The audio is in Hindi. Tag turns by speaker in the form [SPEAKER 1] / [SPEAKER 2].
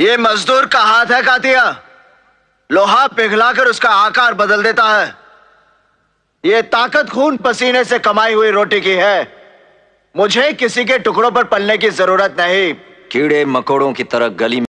[SPEAKER 1] ये मजदूर का हाथ है कातिया लोहा पिघलाकर उसका आकार बदल देता है ये ताकत खून पसीने से कमाई हुई रोटी की है मुझे किसी के टुकड़ों पर पलने की जरूरत नहीं कीड़े मकोड़ों की तरह गली